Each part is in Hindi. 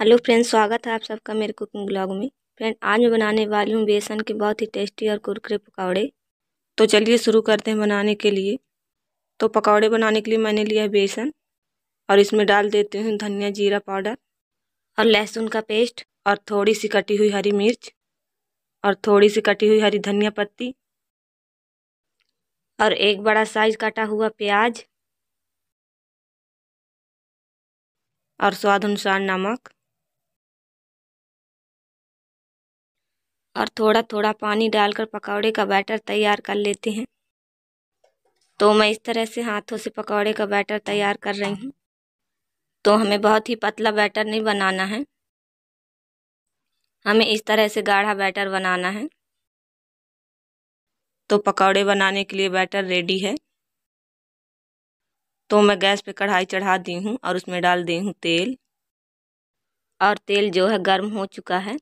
हेलो फ्रेंड्स स्वागत है आप सबका मेरे कुकिंग ब्लॉग में फ्रेंड आज मैं बनाने वाली हूँ बेसन के बहुत ही टेस्टी और कुरकुरे पकौड़े तो चलिए शुरू करते हैं बनाने के लिए तो पकौड़े बनाने के लिए मैंने लिया बेसन और इसमें डाल देती हूँ धनिया जीरा पाउडर और लहसुन का पेस्ट और थोड़ी सी कटी हुई हरी मिर्च और थोड़ी सी कटी हुई हरी धनिया पत्ती और एक बड़ा साइज काटा हुआ प्याज और स्वाद अनुसार नमक और थोड़ा थोड़ा पानी डालकर पकौड़े का बैटर तैयार कर लेते हैं तो मैं इस तरह से हाथों से पकौड़े का बैटर तैयार कर रही हूँ तो हमें बहुत ही पतला बैटर नहीं बनाना है हमें इस तरह से गाढ़ा बैटर बनाना है तो पकौड़े बनाने के लिए बैटर रेडी है तो मैं गैस पे कढ़ाई चढ़ा दी हूँ और उसमें डाल दी हूँ तेल और तेल जो है गर्म हो चुका है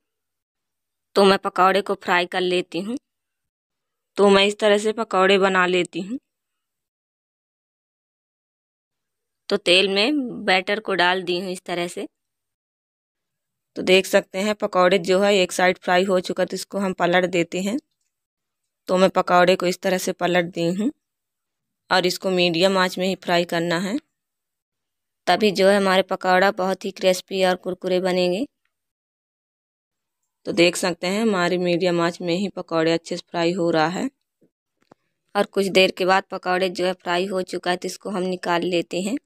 तो मैं पकौड़े को फ्राई कर लेती हूँ तो मैं इस तरह से पकौड़े बना लेती हूँ तो तेल में बैटर को डाल दी हूँ इस तरह से तो देख सकते हैं पकौड़े जो है एक साइड फ्राई हो चुका तो इसको हम पलट देते हैं तो मैं पकौड़े को इस तरह से पलट दी हूँ और इसको मीडियम आंच में ही फ्राई करना है तभी जो है हमारे पकौड़ा बहुत ही क्रिस्पी और कुरकुरे बनेंगे तो देख सकते हैं हमारी मीडियम आँच में ही पकौड़े अच्छे से फ्राई हो रहा है और कुछ देर के बाद पकौड़े जो है फ्राई हो चुका है तो इसको हम निकाल लेते हैं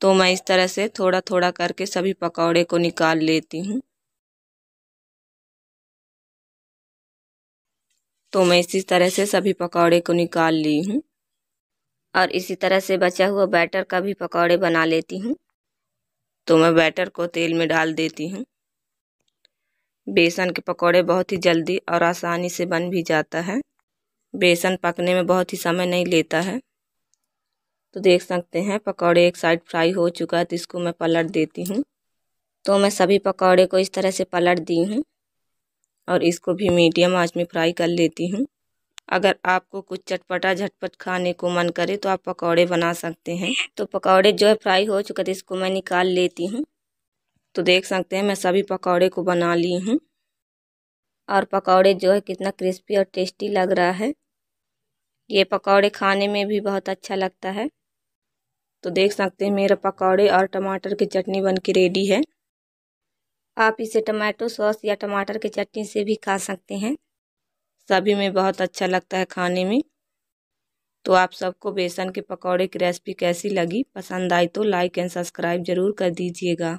तो मैं इस तरह से थोड़ा थोड़ा करके सभी पकौड़े को निकाल लेती हूँ तो मैं इसी तरह से सभी पकौड़े को निकाल ली हूँ और इसी तरह से बचा हुआ बैटर का भी पकौड़े बना लेती हूँ तो मैं बैटर को तेल में डाल देती हूँ बेसन के पकोड़े बहुत ही जल्दी और आसानी से बन भी जाता है बेसन पकने में बहुत ही समय नहीं लेता है तो देख सकते हैं पकोड़े एक साइड फ्राई हो चुका है तो इसको मैं पलट देती हूँ तो मैं सभी पकोड़े को इस तरह से पलट दी हूँ और इसको भी मीडियम आंच में फ्राई कर लेती हूँ अगर आपको कुछ चटपटा झटपट खाने को मन करे तो आप पकौड़े बना सकते हैं तो पकौड़े जो है फ्राई हो चुका है तो इसको मैं निकाल लेती हूँ तो देख सकते हैं मैं सभी पकौड़े को बना ली हूँ और पकौड़े जो है कितना क्रिस्पी और टेस्टी लग रहा है ये पकौड़े खाने में भी बहुत अच्छा लगता है तो देख सकते हैं मेरा पकौड़े और टमाटर की चटनी बन के रेडी है आप इसे टमाटो सॉस या टमाटर की चटनी से भी खा सकते हैं सभी में बहुत अच्छा लगता है खाने में तो आप सबको बेसन के पकौड़े की रेसिपी कैसी लगी पसंद आई तो लाइक एंड सब्सक्राइब ज़रूर कर दीजिएगा